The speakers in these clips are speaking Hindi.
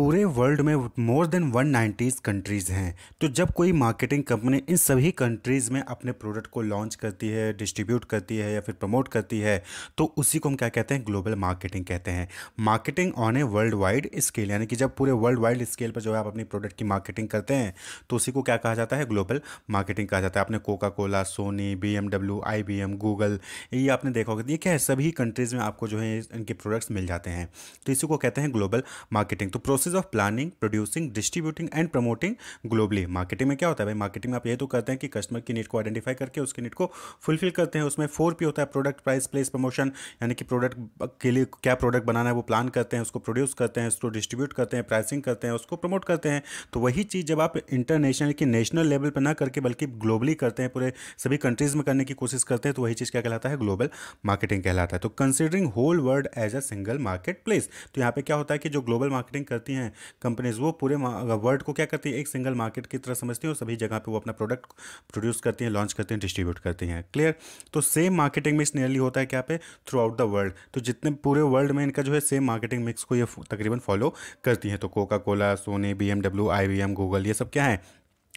पूरे वर्ल्ड में मोर देन 190 कंट्रीज़ हैं तो जब कोई मार्केटिंग कंपनी इन सभी कंट्रीज़ में अपने प्रोडक्ट को लॉन्च करती है डिस्ट्रीब्यूट करती है या फिर प्रमोट करती है तो उसी को हम क्या कहते हैं ग्लोबल मार्केटिंग कहते हैं marketing on a worldwide scale यानी कि जब पूरे वर्ल्ड वाइड स्केल पर जो है आप अपनी प्रोडक्ट की मार्केटिंग करते हैं तो उसी को क्या कहा जाता है ग्लोबल मार्केटिंग कहा जाता है आपने Coca Cola Sony B M W I B M Google ये आपने देखा होगा ये क्या है सभी कंट्रीज़ में आपको जो है इनके प्रोडक्ट्स मिल जाते हैं तो इसी को कहते हैं ग्लोबल मार्केटिंग तो process process of planning producing distributing and promoting globally marketing में क्या होता है भाई मार्केटिंग में आप ये तो करते हैं कि कस्टमर की नीड को आइडेंटिफाई करके उसकी नीड को फुलफिल करते हैं उसमें फोर पी होता है प्रोडक्ट प्राइस प्लेस प्रमोशन यानी कि प्रोडक्ट के लिए क्या प्रोडक्ट बनाना है वो प्लान करते हैं उसको प्रोड्यूस करते हैं उसको डिस्ट्रीब्यूट करते हैं प्राइसिंग करते हैं उसको प्रमोट करते हैं तो वही चीज़ जब आप इंटरनेशनल की नेशनल लेवल पर ना करके बल्कि ग्लोबली करते हैं पूरे सभी कंट्रीज़ में करने की कोशिश करते हैं तो वही चीज़ क्या कहलाता है ग्लोबल मार्केटिंग कहलाता है तो considering whole world as a single marketplace तो यहाँ पे क्या होता है कि जो ग्लोबल मार्केटिंग करती करती हैं कंपनीज वो पूरे वर्ल्ड को क्या करती है एक सिंगल मार्केट की तरह समझती हैं और सभी जगह पर वो अपना प्रोडक्ट प्रोड्यूस करती हैं लॉन्च करती हैं डिस्ट्रीब्यूट करती हैं क्लियर तो सेम मार्केटिंग मिक्स नियरली होता है क्या पे थ्रू आउट द वर्ल्ड तो जितने पूरे वर्ल्ड में इनका जो है सेम मार्केटिंग मिक्स को ये तकरीबन फॉलो करती हैं तो Coca Cola Sony B M W I V M Google ये सब क्या है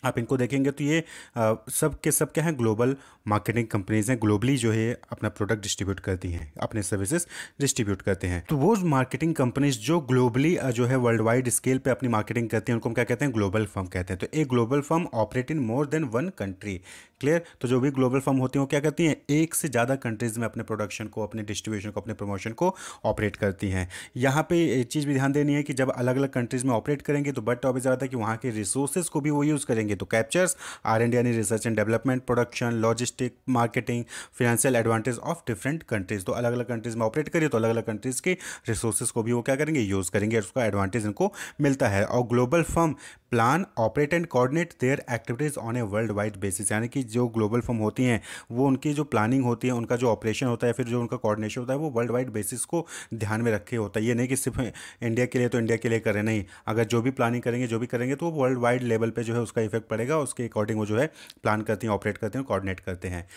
आप इनको देखेंगे तो ये आ, सब के सब क्या हैं ग्लोबल मार्केटिंग कंपनीज़ हैं ग्लोबली जो है अपना प्रोडक्ट डिस्ट्रीब्यूट करती हैं अपने सर्विसेज डिस्ट्रीब्यूट करते हैं तो वो मार्केटिंग कंपनीज जो ग्लोबली जो है वर्ल्ड वाइड स्केल पे अपनी मार्केटिंग करती हैं उनको हम क्या कहते हैं ग्लोबल फर्म कहते हैं तो एक global firm operate in more than one country clear तो जो भी ग्लोबल फर्म होती हैं वो क्या करती हैं एक से ज़्यादा कंट्रीज़ में अपने प्रोडक्शन को अपने डिस्ट्रीब्यूशन को अपने प्रमोशन को ऑपरेट करती हैं यहाँ पर एक चीज़ भी ध्यान देनी है कि जब अलग अलग कंट्रीज़ में ऑपरेट करेंगे तो बट ऑफ ज़्यादा कि वहाँ के रिसोर्सेज को भी वो यूज़ करेंगे करेंगे तो कैप्चर्स आर एंड यानी research and development production logistic marketing financial advantage of different countries तो अलग अलग कंट्रीज में ऑपरेट करिए तो अलग अलग कंट्रीज के रिसोर्सेज को भी वो क्या करेंगे यूज़ करेंगे और उसका एडवांटेज इनको मिलता है और global firm plan operate and coordinate their activities on a worldwide basis यानी कि जो ग्लोबल फर्म होती हैं वो उनकी जो प्लानिंग होती है उनका जो ऑपरेशन होता है फिर जो उनका कोऑर्डिनेशन होता है वो वर्ल्ड वाइड बेसिस को ध्यान में रखे होता है ये नहीं कि सिर्फ इंडिया के लिए तो इंडिया के लिए करें नहीं अगर जो भी प्लानिंग करेंगे जो भी करेंगे तो वो वर्ल्ड वाइड लेवल पर जो है उसका इफेक्ट पड़ेगा उसके अकॉर्डिंग वो जो है प्लान करते हैं ऑपरेट करते हैं कोऑर्डिनेट करते हैं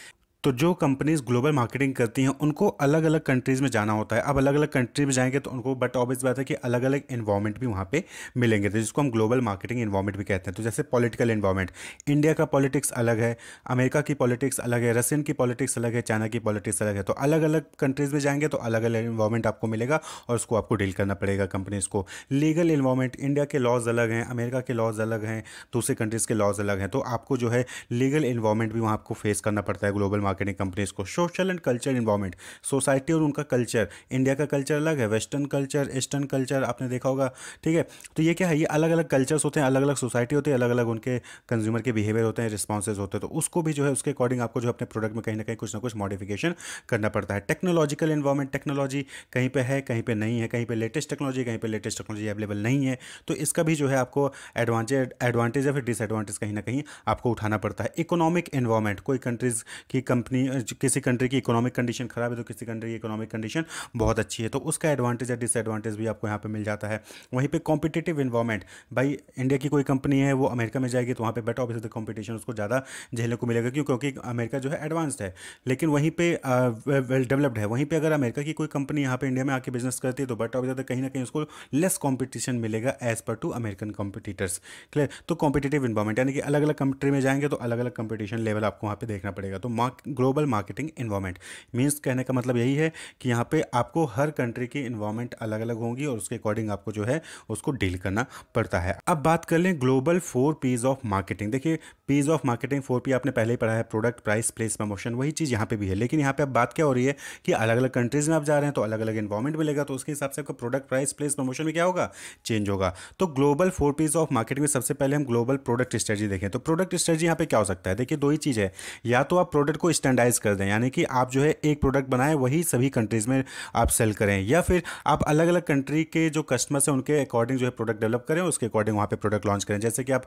तो जो कंपनीज ग्लोबल मार्केटिंग करती हैं उनको अलग अलग कंट्रीज़ में जाना होता है अब अलग अलग कंट्री में जाएंगे तो उनको बट ऑब्वियस बात है कि अलग अलग इन्वायरमेंट भी वहाँ पे मिलेंगे तो जिसको हम ग्लोबल मार्केटिंग इन्वायरमेंट भी कहते हैं तो जैसे पॉलिटिकल इन्वायरमेंट इंडिया का पॉलिटिक्स अलग है अमेरिका की पॉलिटिक्स अलग है रशियन की पॉलिटिक्स अलग है चाइना की पॉलिटिक्स अलग है तो अलग अलग कंट्रीज़ में जाएंगे तो अलग अलग इन्वायरमेंट आपको मिलेगा और उसको आपको डील करना पड़ेगा कंपनीज़ को लीगल इन्वायरमेंट इंडिया के लॉज अलग हैं अमेरिका के लॉज अलग हैं दूसरे कंट्रीज़ के लॉज अलग हैं तो आपको जो है लीगल इन्वायरमेंट भी वहाँ आपको फेस करना पड़ता है ग्लोबल मार्केट मार्केटिंग कंपनीज को social and culture environment society और उनका कल्चर इंडिया का कल्चर अलग है वेस्टर्न कल्चर ईस्टर्न कल्चर आपने देखा होगा ठीक है तो ये क्या है ये अलग अलग कल्चर्स होते हैं अलग अलग सोसाइटी होती है अलग अलग उनके कंज्यूमर के बिहेवियर होते हैं रिस्पॉन्सेज होते हैं तो उसको भी जो है उसके अकॉर्डिंग आपको जो अपने प्रोडक्ट में कहीं ना कहीं कुछ ना कुछ मॉडिफिकेशन करना पड़ता है टेक्नोलॉजिकल इन्वायरमेंट टेक्नोलॉजी कहीं पर है कहीं पर नहीं है कहीं पर लेटेस्ट टेक्नोलॉजी कहीं पर लेटेस्ट टेक्नोलॉजी अवेलेबल नहीं है तो इसका भी जो है आपको एडवांटेज एडवांटेज या फिर डिसएडवांटेज कहीं ना कहीं आपको उठाना पड़ता है इकोनॉमिक इन्वायरमेंट कोई कंट्रीज़ की कम कंपनी किसी कंट्री की इकोनॉमिक कंडीशन खराब है तो किसी कंट्री की इकोनॉमिक कंडीशन बहुत अच्छी है तो उसका एडवांटेज या डिसएडवांटेज भी आपको यहाँ पर मिल जाता है वहीं पर कॉम्पिटेटिव इन्वायरमेंट भाई इंडिया की कोई कंपनी है वो अमेरिका में जाएगी तो वहाँ पर बेटर ऑब्वियसली कॉम्पिटिशन उसको ज़्यादा झेलने को मिलेगा क्यों क्योंकि अमेरिका जो है एडवांस्ड है लेकिन वहीं पर वेल डेवलप्ड है वहीं पर अगर अमेरिका की कोई कंपनी यहाँ पर इंडिया में आके बिजनेस करती है तो बेटर ज्यादा कहीं ना कहीं उसको लेस कॉम्पिटिशन मिलेगा as per to American competitors clear तो कॉम्पिटेटिव इन्वायरमेंट यानी कि अलग अलग कंट्री में जाएंगे तो अलग अलग कंपटीशन लेवल आपको वहाँ पे देखना पड़ेगा तो mark global marketing environment means कहने का मतलब यही है कि यहाँ पे आपको हर कंट्री की इन्वायरमेंट अलग अलग होंगी और उसके अकॉर्डिंग आपको जो है उसको डील करना पड़ता है अब बात कर लें global four Ps of marketing देखिए Ps of marketing four P आपने पहले ही पढ़ा है प्रोडक्ट प्राइस प्लेस प्रमोशन वही चीज़ यहाँ पे भी है लेकिन यहाँ पे अब बात क्या हो रही है कि अलग अलग कंट्रीज़ में आप जा रहे हैं तो अलग अलग इन्वायरमेंट मिलेगा तो उसके हिसाब से आपका प्रोडक्ट प्राइस प्लेस प्रमोशन में क्या होगा चेंज होगा तो global four Ps of marketing में सबसे पहले हम ग्लोबल प्रोडक्ट स्ट्रेटजी देखें तो प्रोडक्ट स्ट्रेटजी यहाँ पे क्या हो सकता है देखिए दो ही चीज़ है या तो आप प्रोडक्ट को स्टैंडाइज कर दें यानी कि आप जो है एक प्रोडक्ट बनाएं वही सभी कंट्रीज़ में आप सेल करें या फिर आप अलग अलग कंट्री के जो कस्टमर्स हैं उनके अकॉर्डिंग जो है प्रोडक्ट डेवलप करें उसके अकॉर्डिंग वहाँ पर प्रोडक्ट लॉन्च करें जैसे कि आप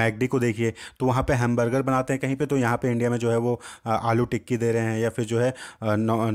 मैगडी को देखिए तो वहाँ पर हैमबर्गर बनाते हैं कहीं पर तो यहाँ पर इंडिया में जो है वो आलू टिक्की दे रहे हैं या फिर जो है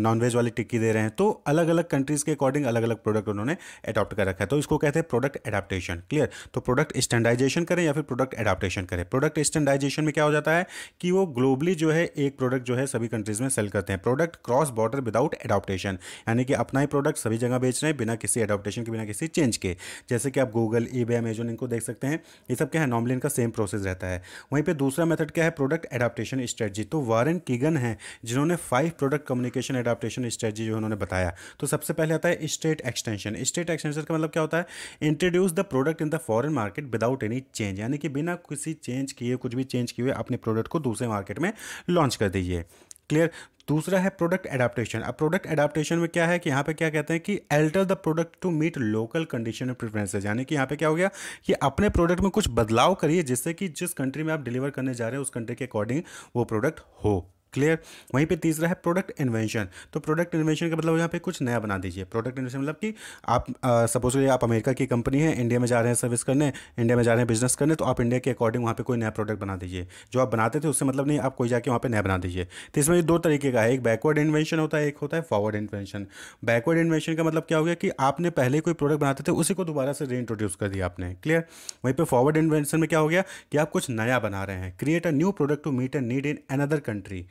नॉनवेज वाली टिक्की दे रहे हैं तो अलग अलग कंट्रीज़ के अकॉर्डिंग अलग अलग प्रोडक्ट उन्होंने अडॉप्ट कर रखा है तो इसको कहते हैं प्रोडक्ट एडाप्टेशन क्लियर तो प्रोडक्ट स्टैंडाइजेशन करें या फिर प्रोडक्ट एडाप्टेशन करें प्रोडक्ट स्टैंडाइजेशन में क्या हो जाता है कि वो ग्लोबली जो है एक प्रोडक्ट जो है सभी कंट्रीज़ में सेल करते हैं product cross border without adaptation यानी कि अपना ही प्रोडक्ट सभी जगह बेच रहे हैं बिना किसी एडाप्टेशन के बिना किसी चेंज के जैसे कि आप गूगल ई बे अमेजोन इनको देख सकते हैं ये सब क्या है नॉर्मली इनका सेम प्रोसेस रहता है वहीं पर दूसरा मेथड क्या है प्रोडक्ट एडाप्टेशन स्ट्रेटजी तो वारन कीगन है जिन्होंने five product communication adaptation strategy जो उन्होंने बताया तो सबसे पहले आता है स्टेट एक्सटेंशन स्टेट एक्सटेंशन का मतलब क्या होता है introduce the product in the foreign market without any change यानी कि बिना किसी चेंज किए कुछ भी चेंज किए अपने प्रोडक्ट को दूसरे मार्केट में लॉन्च कर दिया दीजिए क्लियर दूसरा है प्रोडक्ट एडाप्टेशन अब प्रोडक्ट एडाप्टेशन में क्या है कि यहाँ पे क्या कहते हैं कि alter the product to meet local condition and preferences यानी कि यहाँ पे क्या हो गया कि अपने प्रोडक्ट में कुछ बदलाव करिए जिससे कि जिस कंट्री में आप डिलीवर करने जा रहे हैं उस कंट्री के अकॉर्डिंग वो प्रोडक्ट हो क्लियर वहीं पे तीसरा है प्रोडक्ट इन्वेंशन तो प्रोडक्ट इन्वेंशन का मतलब यहाँ पे कुछ नया बना दीजिए प्रोडक्ट इन्वेंशन मतलब कि आप सपोज करिए आप अमेरिका की कंपनी है इंडिया में जा रहे हैं सर्विस करने इंडिया में जा रहे हैं बिजनेस करने तो आप इंडिया के अकॉर्डिंग वहाँ पे कोई नया प्रोडक्ट बना दीजिए जो आप बनाते थे उससे मतलब नहीं आप कोई जाके वहाँ पर नया बना दीजिए तो इसमें दो तरीके का है एक बैकवर्ड इन्वेंशन होता है एक होता है फॉरवर्ड इन्वेंशन बैकवर्ड इन्वेंशन का मतलब क्या हो गया कि आपने पहले कोई प्रोडक्ट बनाते थे उसी को दोबारा से री इंट्रोड्यूस कर दिया आपने क्लियर वहीं पर फॉरवर्ड इन्वेंशन में क्या हो गया कि आप कुछ नया बना रहे हैं create a new product to meet a need in another country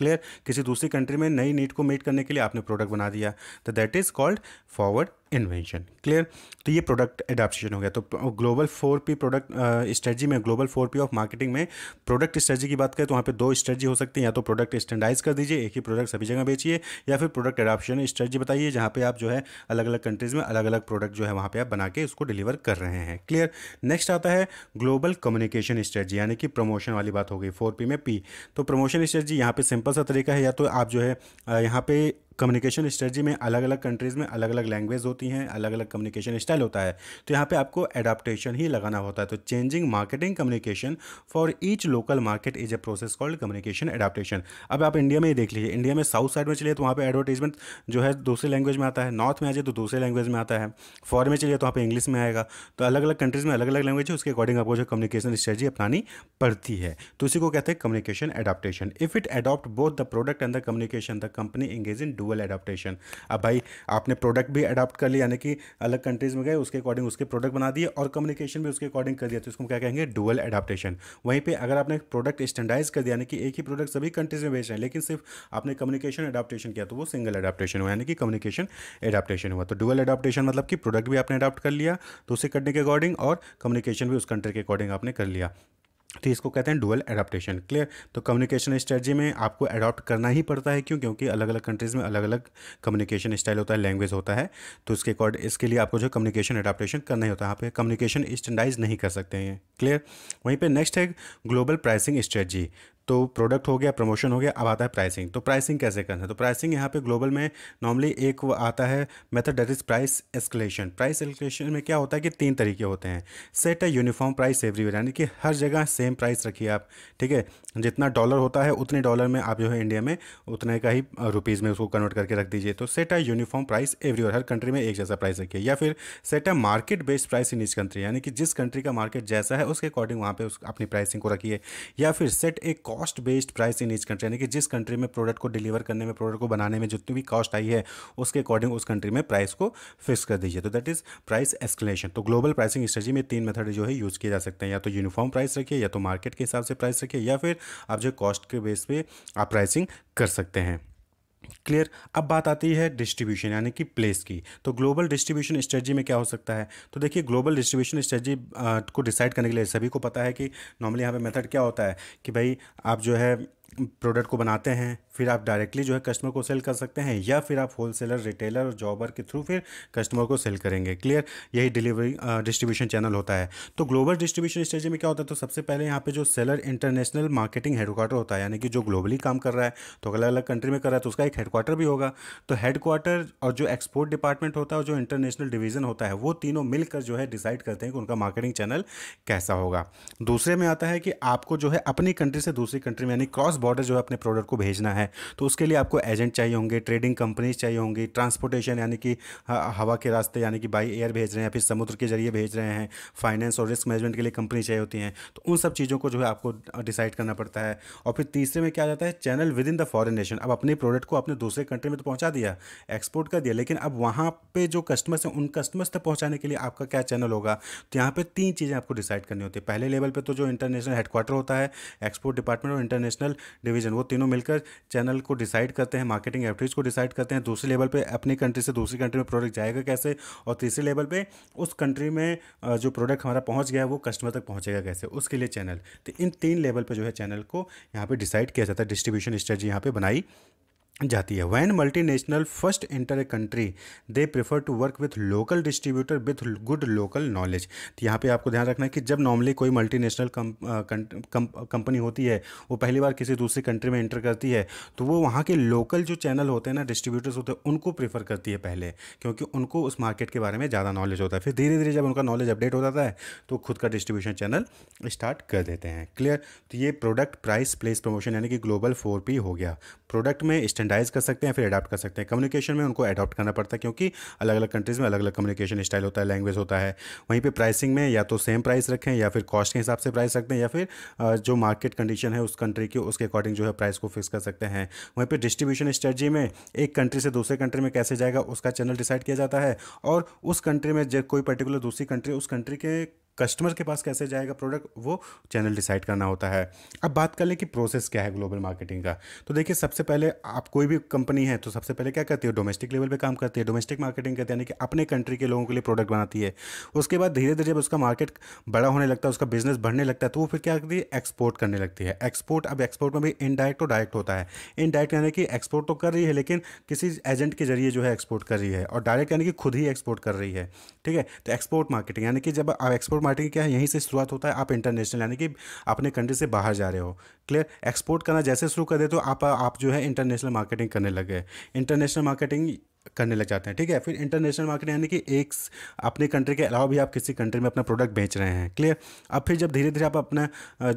clear किसी दूसरी कंट्री में नई नीड को मीट करने के लिए आपने प्रोडक्ट बना दिया तो that is called forward invention clear तो ये प्रोडक्ट एडाप्टेशन हो गया तो global four P product strategy में global four P of marketing में प्रोडक्ट स्ट्रेटजी की बात करें तो वहाँ पे दो स्ट्रेटजी हो सकती है या तो प्रोडक्ट स्टैंडाइज कर दीजिए एक ही प्रोडक्ट सभी जगह बेचिए या फिर प्रोडक्ट एडाप्शन स्ट्रेटजी बताइए जहाँ पे आप जो है अलग अलग कंट्रीज़ में अलग अलग प्रोडक्ट जो है वहाँ पर आप बना के उसको डिलीवर कर रहे हैं क्लियर नेक्स्ट आता है ग्लोबल कम्युनिकेशन स्ट्रेटजी यानी कि प्रमोशन वाली बात हो गई फोर में पी तो प्रमोशन स्ट्रेटजी यहाँ पर सिंपल सा तरीका है या तो आप जो है uh, यहाँ पर कम्युनिकेशन स्ट्रेटजी में अलग अलग कंट्रीज़ में अलग अलग लैंग्वेज होती हैं अलग अलग कम्युनिकेशन स्टाइल होता है तो यहाँ पे आपको एडाप्टेशन ही लगाना होता है तो changing marketing communication for each local market is a process called communication adaptation अब आप इंडिया में ही देख लीजिए इंडिया में साउथ साइड में चलिए तो वहाँ पर एडवर्टीजमेंट जो है दूसरे लैंग्वेज में आता है नॉर्थ में आ जाए तो दूसरे लैंग्वेज में आता है फॉरन में चलिए तो वहाँ पर इंग्लिश में आएगा तो अलग अलग कंट्रीज़ में अलग अलग लैंग्वेज है उसके अकॉर्डिंग आपको जो कम्युनिकेशन स्ट्रेटजी अपनानी पड़ती है तो इसी को कहते हैं communication adaptation if it adopt both the product and the communication the company engage in dual adaptation अब भाई आपने प्रोडक्ट भी अडाप्ट कर लिया यानी कि अलग कंट्रीज़ में गए उसके अकॉर्डिंग उसके प्रोडक्ट बना दिए और कम्युनिकेशन भी उसके अकॉर्डिंग कर दिया तो इसको क्या कहेंगे डुअल एडाप्टेशन वहीं पर अगर आपने प्रोडक्ट स्टैंडाइज कर दिया यानी कि एक ही प्रोडक्ट सभी कंट्रीज़ में बेच रहे हैं लेकिन सिर्फ आपने कम्युनिकेशन एडाप्टेशन किया तो वो सिंगल एडाप्टेशन हुआ यानी कि कम्युनिकेशन एडाप्टेशन हुआ तो डुअल एडाप्टेशन मतलब कि प्रोडक्ट भी आपने अडाप्ट कर लिया तो उसे करने के अकॉर्डिंग और कम्युनिकेशन भी उस कंट्री के अकॉर्डिंग आपने कर लिया तो इसको कहते हैं डुअल एडाप्टेशन क्लियर तो कम्युनिकेशन स्ट्रेटजी में आपको अडॉप्ट करना ही पड़ता है क्यों क्योंकि अलग अलग कंट्रीज़ में अलग अलग कम्युनिकेशन स्टाइल होता है लैंग्वेज होता है तो उसके अकॉर्ड इसके लिए आपको जो कम्युनिकेशन एडाप्टेशन करना ही होता है यहाँ पे कम्युनिकेशन स्टैंडाइज नहीं कर सकते हैं क्लियर वहीं पर नेक्स्ट है ग्लोबल प्राइसिंग स्ट्रेटजी तो प्रोडक्ट हो गया प्रमोशन हो गया अब आता है प्राइसिंग तो प्राइसिंग कैसे करना है तो प्राइसिंग यहाँ पे ग्लोबल में नॉर्मली एक आता है method that is price escalation price escalation में क्या होता है कि तीन तरीके होते हैं सेट है यूनिफॉर्म प्राइस एवरीवेयर यानी कि हर जगह सेम प्राइस रखिए आप ठीक है जितना डॉलर होता है उतने डॉलर में आप जो है इंडिया में उतने का ही रुपीज़ में उसको कन्वर्ट करके रख दीजिए तो सेट है यूनिफॉर्म प्राइस एवरीवेयर हर कंट्री में एक जैसा प्राइस रखिए या फिर सेट है मार्केट बेस्ड प्राइस इन इस कंट्री यानी कि जिस कंट्री का मार्केट जैसा है उसके अकॉर्डिंग वहाँ पर अपनी प्राइसिंग को रखिए या फिर सेट एक cost based price in each country यानी कि जिस कंट्री में प्रोडक्ट को डिलीवर करने में प्रोडक्ट को बनाने में जितनी भी कॉस्ट आई है उसके अकॉर्डिंग उस कंट्री में प्राइस को फिक्स कर दीजिए तो दैट इज़ प्राइस एस्केलेशन तो ग्लोबल प्राइसिंग स्ट्रेटी में तीन मेथड जो है यूज़ किए जा सकते हैं या तो यूनिफॉर्म प्राइस रखिए या तो मार्केट के हिसाब से प्राइस रखिए या फिर आप जो कॉस्ट के बेस पर आप प्राइसिंग कर सकते हैं क्लियर अब बात आती है डिस्ट्रीब्यूशन यानी कि प्लेस की तो ग्लोबल डिस्ट्रीब्यूशन स्ट्रेटजी में क्या हो सकता है तो देखिए ग्लोबल डिस्ट्रीब्यूशन स्ट्रेटजी को डिसाइड करने के लिए सभी को पता है कि नॉर्मली यहाँ पे मेथड क्या होता है कि भाई आप जो है प्रोडक्ट को बनाते हैं फिर आप डायरेक्टली जो है कस्टमर को सेल कर सकते हैं या फिर आप होल सेलर रिटेलर और जॉबर के थ्रू फिर कस्टमर को सेल करेंगे क्लियर यही डिलीवरी डिस्ट्रीब्यूशन चैनल होता है तो ग्लोबल डिस्ट्रीब्यूशन स्ट्रेजी में क्या होता है तो सबसे पहले यहाँ पे जो सेलर इंटरनेशनल मार्केटिंग हेडक्वार्टर होता है यानी कि जो ग्लोबली काम कर रहा है तो अलग अलग कंट्री में कर रहा है तो उसका एक हेडक्वार्टर भी होगा तो हेडक्वार्टर और जो एक्सपोर्ट डिपार्टमेंट होता है और जो इंटरनेशनल डिवीज़न होता है वो तीनों मिलकर जो है डिसाइड करते हैं कि उनका मार्केटिंग चैनल कैसा होगा दूसरे में आता है कि आपको जो है अपनी कंट्री से दूसरी कंट्री में यानी क्रॉस बॉर्डर जो है अपने प्रोडक्ट को भेजना है तो उसके लिए आपको एजेंट चाहिए होंगे ट्रेडिंग कंपनीज चाहिए होंगी ट्रांसपोर्टेशन यानी कि हवा के रास्ते यानी कि बाई एयर भेज रहे हैं फिर समुद्र के जरिए भेज रहे हैं फाइनेंस और रिस्क मैनेजमेंट के लिए कंपनी चाहिए होती हैं तो उन सब चीज़ों को जो है आपको डिसाइड करना पड़ता है और फिर तीसरे में क्या जाता है channel within the foreign nation अब अपने प्रोडक्ट को अपने दूसरे कंट्री में तो पहुँचा दिया एक्सपोर्ट कर दिया लेकिन अब वहाँ पर जो कस्टमर्स हैं उन कस्टमर्स तक पहुँचाने के लिए आपका क्या चैनल होगा तो यहाँ पर तीन चीज़ें आपको डिसाइड करनी होती है पहले लेवल पर तो जो इंटरनेशनल हेडक्वार्टर होता है एक्सपोर्ट डिपार्टमेंट और इंटरनेशनल डिवीजन वो तीनों मिलकर चैनल को डिसाइड करते हैं मार्केटिंग एवरेज को डिसाइड करते हैं दूसरे लेवल पर अपनी कंट्री से दूसरी कंट्री में प्रोडक्ट जाएगा कैसे और तीसरे लेवल पर उस कंट्री में जो प्रोडक्ट हमारा पहुंच गया है वो कस्टमर तक पहुंचेगा कैसे उसके लिए चैनल तो इन तीन लेवल पर जो है चैनल को यहाँ पर डिसाइड किया जाता है डिस्ट्रीब्यूशन स्ट्रेटी यहाँ पर बनाई जाती है when multinational first enter a country they prefer to work with local distributor with good local knowledge तो यहाँ पे आपको ध्यान रखना है कि जब नॉर्मली कोई मल्टीनेशनल कंपनी होती है वो पहली बार किसी दूसरी कंट्री में एंटर करती है तो वो वहाँ के लोकल जो चैनल होते हैं ना डिस्ट्रीब्यूटर्स होते हैं उनको प्रेफर करती है पहले क्योंकि उनको उस मार्केट के बारे में ज़्यादा नॉलेज होता है फिर धीरे धीरे जब उनका नॉलेज अपडेट हो जाता है तो खुद का डिस्ट्रीब्यूशन चैनल स्टार्ट कर देते हैं क्लियर तो ये प्रोडक्ट प्राइस प्लेस प्रमोशन यानी कि ग्लोबल फोर हो गया प्रोडक्ट में स्टैंड स्टैंडाइज कर सकते हैं फिर अडाप्ट कर सकते हैं कम्युनिकेशन में उनको अडॉप्ट करना पड़ता है क्योंकि अलग अलग कंट्रीज़ में अलग अलग कम्युनिकेशन स्टाइल होता है लैंग्वेज होता है वहीं पर प्राइसिंग में या तो सेम प्राइस रखें या फिर कॉस्ट के हिसाब से प्राइस रखते हैं या फिर जो मार्केट कंडीशन है उस कंट्री की उसके अकॉर्डिंग जो है प्राइस को फिक्स कर सकते हैं वहीं पर डिस्ट्रीब्यूशन स्ट्रेटजी में एक कंट्री से दूसरे कंट्री में कैसे जाएगा उसका चैनल डिसाइड किया जाता है और उस कंट्री में जब कोई पर्टिकुलर दूसरी कंट्री उस कंट्री के कस्टमर के पास कैसे जाएगा प्रोडक्ट वो चैनल डिसाइड करना होता है अब बात कर लें कि प्रोसेस क्या है ग्लोबल मार्केटिंग का तो देखिए सबसे पहले आप कोई भी कंपनी है तो सबसे पहले क्या करती है डोमेस्टिक लेवल पर काम करती है डोमेस्टिक मार्केटिंग करती है यानी कि अपने कंट्री के लोगों के लिए प्रोडक्ट बनाती है उसके बाद धीरे धीरे जब उसका मार्केट बड़ा होने लगता है उसका बिजनेस बढ़ने लगता है तो वो फिर क्या करती है एक्सपोर्ट करने लगती है एक्सपोर्ट अब एक्सपोर्ट में भी इनडायरेक्ट और डायरेक्ट होता है इनडायरेक्ट यानी कि एक्सपोर्ट तो कर रही है लेकिन किसी एजेंट के जरिए जो है एक्सपोर्ट कर रही है और डायरेक्ट यानी कि खुद ही एक्सपोर्ट कर रही है ठीक है तो एक्सपोर्ट मार्केटिंग यानी कि जब आप एक्सपोर्ट मार्केट क्या है यहीं से शुरुआत होता है आप इंटरनेशनल यानी कि अपने कंट्री से बाहर जा रहे हो क्लियर एक्सपोर्ट करना जैसे शुरू कर दे तो आप आप जो है इंटरनेशनल मार्केटिंग करने लगे इंटरनेशनल मार्केटिंग करने लग जाते हैं ठीक है फिर इंटरनेशनल मार्केट यानी कि एक अपने कंट्री के अलावा भी आप किसी कंट्री में अपना प्रोडक्ट बेच रहे हैं क्लियर अब फिर जब धीरे धीरे आप अपना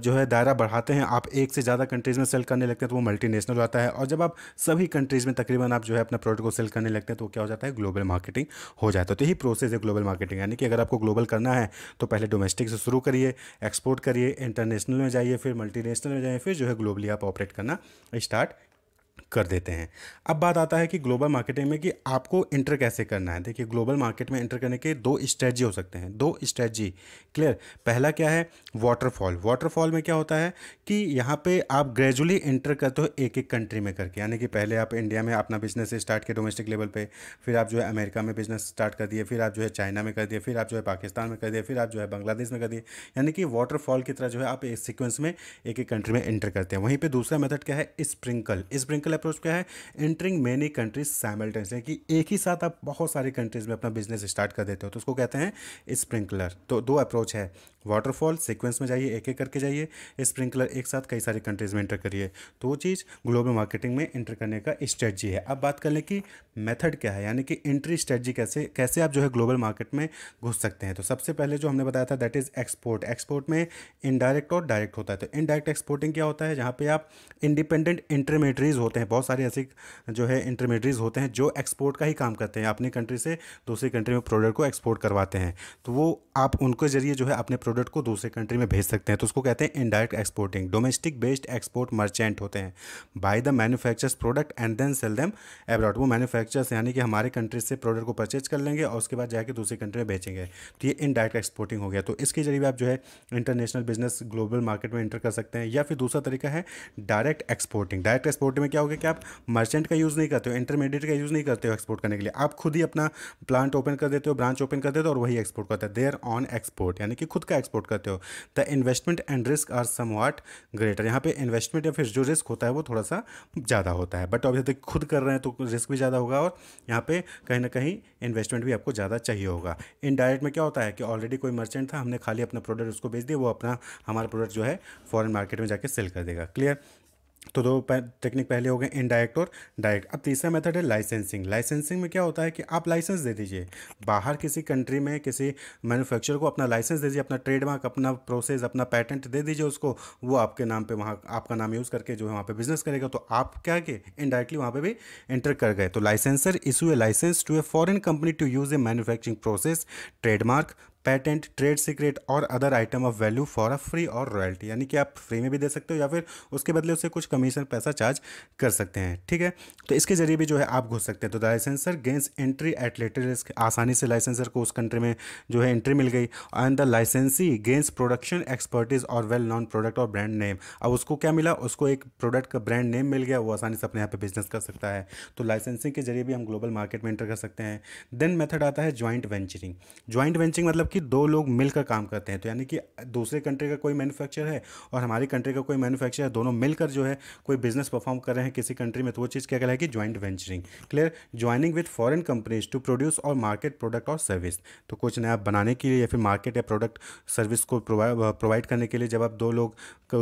जो है दायरा बढ़ाते हैं आप एक से ज़्यादा कंट्रीज़ में सेल करने लगते हैं तो वो मल्टीनेशनल आता है और जब आप सभी कंट्रीज़ में तकरीबन आप जो है अपना प्रोडक्ट को सेल करने लगते हैं तो क्या हो जाता है ग्लोबल मार्केटिंग हो जाता है तो यही प्रोसेस है ग्लोबल मार्केटिंग यानी कि अगर आपको ग्लोबल करना है तो पहले डोमेस्टिक से शुरू करिए एक्सपोर्ट करिए इंटरनेशनल में जाइए फिर मल्टीनेशनल में जाइए फिर जो है ग्लोबली आप ऑपरेट करना स्टार्ट कर देते हैं अब बात आता है कि ग्लोबल मार्केटिंग में कि आपको इंटर कैसे करना है देखिए ग्लोबल मार्केट में इंटर करने के दो स्ट्रेटजी हो सकते हैं दो स्ट्रेटजी क्लियर पहला क्या है वाटरफॉल वाटरफॉल में क्या होता है कि यहाँ पे आप ग्रेजुअली इंटर करते हो एक एक कंट्री में करके यानी कि पहले आप इंडिया में अपना बिजनेस स्टार्ट किया डोमेस्टिक लेवल पर फिर आप जो है अमेरिका में बिजनेस स्टार्ट कर दिए फिर आप जो है चाइना में कर दिए फिर आप जो है पाकिस्तान में कर दिए फिर आप जो है बांग्लादेश में कर दिए यानी कि वाटरफॉल की तरह जो है आप एक सिक्वेंस में एक एक कंट्री में इंटर करते हैं वहीं पर दूसरा मेथड क्या है स्प्रिंकल स्प्रिंकल टेक्निकल अप्रोच क्या है एंटरिंग मेनी कंट्रीज है कि एक ही साथ आप बहुत सारी कंट्रीज में अपना बिजनेस स्टार्ट कर देते हो तो उसको कहते हैं स्प्रिंकलर तो दो अप्रोच है वाटरफॉल सीक्वेंस में जाइए एक एक करके जाइए स्प्रिंकलर एक साथ कई सारी कंट्रीज़ में एंटर करिए तो वो चीज़ ग्लोबल मार्केटिंग में एंटर करने का स्ट्रेटजी है अब बात कर लें कि मेथड क्या है यानी कि एंट्री स्ट्रेटजी कैसे कैसे आप जो है ग्लोबल मार्केट में घुस सकते हैं तो सबसे पहले जो हमने बताया था दैट इज़ एक्सपोर्ट एक्सपोर्ट में इनडायरेक्ट और डायरेक्ट होता है तो इनडायरेक्ट एक्सपोर्टिंग क्या होता है जहाँ पर आप इंडिपेंडेंट इंटरमीडरीज हो होते हैं बहुत सारे ऐसे जो है इंटरमीडियज होते हैं जो एक्सपोर्ट का ही काम करते हैं अपनी कंट्री से दूसरी कंट्री में प्रोडक्ट को एक्सपोर्ट करवाते हैं तो वो आप उनके ज़रिए जो है अपने प्रोडक्ट को दूसरे कंट्री में भेज सकते हैं तो उसको कहते हैं indirect exporting domestic based export merchant होते हैं buy the manufacturers product and then sell them abroad वो मैन्युफैक्चर्स यानी कि हमारे कंट्री से प्रोडक्ट को परचेज कर लेंगे और उसके बाद जाकर दूसरी कंट्री में भेजेंगे तो ये इनडायरेक्ट एक्सपोर्टिंग हो गया तो इसके जरिए आप जो है इंटरनेशनल बिजनेस ग्लोबल मार्केट में इंटर कर सकते हैं या फिर दूसरा तरीका है डायरेक्ट एक्सपोर्टिंग डायरेक्ट एक्सपोर्टिंग में क्या जाओगे कि आप मर्चेंट का यूज़ नहीं करते हो इंटरमीडिएट का यूज़ नहीं करते हो एक्सपोर्ट करने के लिए आप खुद ही अपना प्लांट ओपन कर देते हो ब्रांच ओपन कर देते हो और वही एक्सपोर्ट करते हैं देयर ऑन एक्सपोर्ट यानी कि खुद का एक्सपोर्ट करते हो the investment and risk are some greater यहाँ पे इन्वेस्टमेंट या फिर जो रिस्क होता है वो थोड़ा सा ज़्यादा होता है बट यदि खुद कर रहे हैं तो रिस्क भी ज़्यादा होगा और यहाँ पे कहीं ना कहीं इन्वेस्टमेंट भी आपको ज़्यादा चाहिए होगा इनडायरेक्ट में क्या होता है कि ऑलरेडी कोई मर्चेंट था हमने खाली अपना प्रोडक्ट उसको बेच दिया वो अपना हमारा प्रोडक्ट जो है फॉरन मार्केट में जाके सेल कर देगा क्लियर तो दो टेक्निक पहले हो गए इनडायरेक्ट और डायरेक्ट अब तीसरा मेथड है लाइसेंसिंग लाइसेंसिंग में क्या होता है कि आप लाइसेंस दे दीजिए बाहर किसी कंट्री में किसी मैन्युफैक्चरर को अपना लाइसेंस दे दीजिए अपना ट्रेडमार्क अपना प्रोसेस अपना पैटेंट दे दीजिए उसको वो आपके नाम पे वहाँ आपका नाम यूज़ करके जो है वहाँ पर बिजनेस करेगा तो आप क्या किए इनडायरेक्टली वहाँ पर भी एंटर कर गए तो licensor issue a licence to a foreign company to use a manufacturing process trademark patent trade secret और other item of value for a free और रॉयल्टी यानी कि आप फ्री में भी दे सकते हो या फिर उसके बदले उसे कुछ कमीशन पैसा चार्ज कर सकते हैं ठीक है तो इसके जरिए भी जो है आप घुस सकते हैं तो the licensor gains entry at later risk आसानी से लाइसेंसर को उस कंट्री में जो है एंट्री मिल गई and the licensee gains production expertise और वेल नॉन प्रोडक्ट और ब्रांड नेम अब उसको क्या मिला उसको एक प्रोडक्ट का ब्रांड नेम मिल गया वो आसानी से अपने यहाँ पे बिजनेस कर सकता है तो लाइसेंसिंग के जरिए भी हम ग्लोबल मार्केट में एंटर कर सकते हैं देन मेथड आता है ज्वाइंट वेंचरिंग ज्वाइंट वेंचरिंग मतलब कि दो लोग मिलकर काम करते हैं तो यानी कि दूसरे कंट्री का कोई मैन्युफैक्चर है और हमारी कंट्री का कोई मैन्युफैक्चर है दोनों मिलकर जो है कोई बिजनेस परफॉर्म कर रहे हैं किसी कंट्री में तो वो चीज़ क्या कहलाएगी joint venturing clear joining with foreign companies to produce और मार्केट प्रोडक्ट और सर्विस तो कुछ नया बनाने के लिए या फिर मार्केट या प्रोडक्ट सर्विस को प्रोवाइड करने के लिए जब आप दो लोग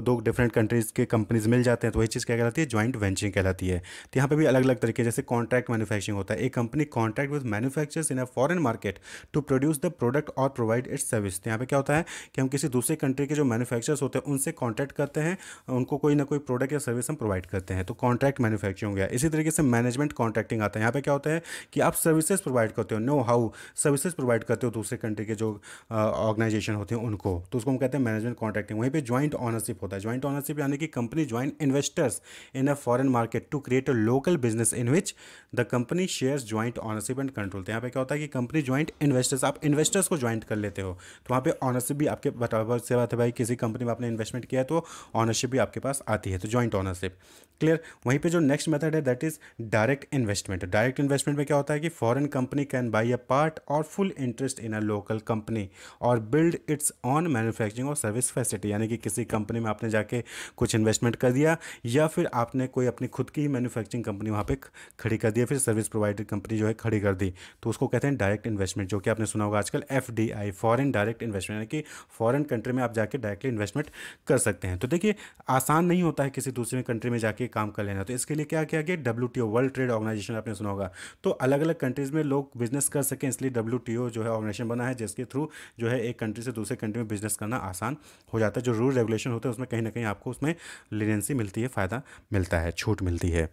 दो डिफरेंट कंट्रीज़ के कंपनीज मिल जाते हैं तो वही चीज़ क्या कहलाती है ज्वाइंट वेंचरिंग कहलाती है तो यहाँ पर भी अलग अलग तरीके जैसे कॉन्ट्रैक्ट मैनुफैक्चरिंग होता है एक company contract with manufactures in a foreign market to produce the product और प्रोवाइड इट्स सर्विस यहाँ पे क्या होता है कि हम किसी दूसरे कंट्री के जो मैन्युफैक्चरर्स होते हैं उनसे कॉन्टैक्ट करते हैं उनको कोई ना कोई प्रोडक्ट या सर्विस हम प्रोवाइड करते हैं तो कॉन्ट्रैक्ट मैनुफैक्चरिंग हो गया इसी तरीके से मैनेजमेंट कॉन्ट्रैक्टिंग आता है यहाँ पे क्या होता है कि आप सर्विसेज प्रोवाइड करते हो नो हाउ सर्विसेज प्रोवाइड करते हो दूसरे कंट्री के जो ऑर्गेनाइजेशन होते हैं उनको तो उसको हम कहते हैं मैनेजमेंट कॉन्ट्रैक्टिंग वहीं पर ज्वाइंट ऑनरशिप होता है ज्वाइंट ऑनरशिप यानी कि company joint investors in a foreign market to create a local business in which the company shares joint ownership and control यहाँ पे क्या होता है कि कंपनी ज्वाइंट इन्वेस्टर्स आप इन्वेस्टर्स को ज्वाइंट कर लेते हो तो वहाँ पे ऑनरशिप भी आपके बराबर से बात है भाई किसी कंपनी में आपने इन्वेस्टमेंट किया तो ऑनरशिप भी आपके पास आती है तो जॉइंट ऑनरशिप क्लियर वहीं पे जो नेक्स्ट मेथड है that is direct investment direct investment में क्या होता है कि foreign company can buy a part और full interest in a local company और बिल्ड इट्स ऑन मैन्युफैक्चरिंग और सर्विस फैसिलिटी यानी कि किसी कंपनी में आपने जाके कुछ इन्वेस्टमेंट कर दिया या फिर आपने कोई अपनी खुद की मैन्युफैक्चरिंग कंपनी वहाँ पर खड़ी कर दी फिर सर्विस प्रोवाइडर कंपनी जो है खड़ी कर दी तो उसको कहते हैं डायरेक्ट इन्वेस्टमेंट जो कि आपने सुना होगा आजकल F D I foreign direct investment यानी कि फॉरन कंट्री में आप जाके डायरेक्टली इन्वेस्टमेंट कर सकते हैं तो देखिए आसान नहीं होता है किसी दूसरे कंट्री में जाके काम कर लेना तो इसके लिए क्या किया गया डब्ल्यू वर्ल्ड ट्रेड ऑर्गेनाइजेशन आपने सुना होगा तो अलग अलग कंट्रीज़ में लोग बिजनेस कर सकें इसलिए डब्ल्यू जो है ऑर्गेनाइजेशन बना है जिसके थ्रू जो है एक कंट्री से दूसरे कंट्री में बिजनेस करना आसान हो जाता है जो रूल रेगुलेशन होता है उसमें कहीं ना कहीं आपको उसमें लिनेंसी मिलती है फ़ायदा मिलता है छूट मिलती है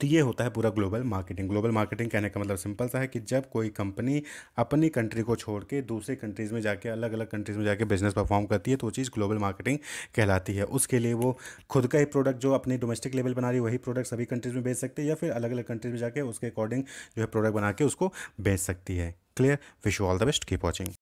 तो ये होता है पूरा ग्लोबल मार्केटिंग ग्लोबल मार्केटिंग कहने का मतलब सिंपल सा है कि जब कोई कंपनी अपनी कंट्री को छोड़ के दूसरे कंट्रीज़ में जाके अलग अलग कंट्रीज़ में जाके बिजनेस परफॉर्म करती है तो वो चीज़ ग्लोबल मार्केटिंग कहलाती है उसके लिए वो खुद का ही प्रोडक्ट जो अपने डोमेस्टिक लेवल बना रही है वही प्रोडक्ट सभी कंट्रीज़ में बेच सकती है या फिर अलग अलग कंट्रीज़ में जाके उसके अकॉर्डिंग जो है प्रोडक्ट बना के उसको बेच सकती है clear wish you all the best keep watching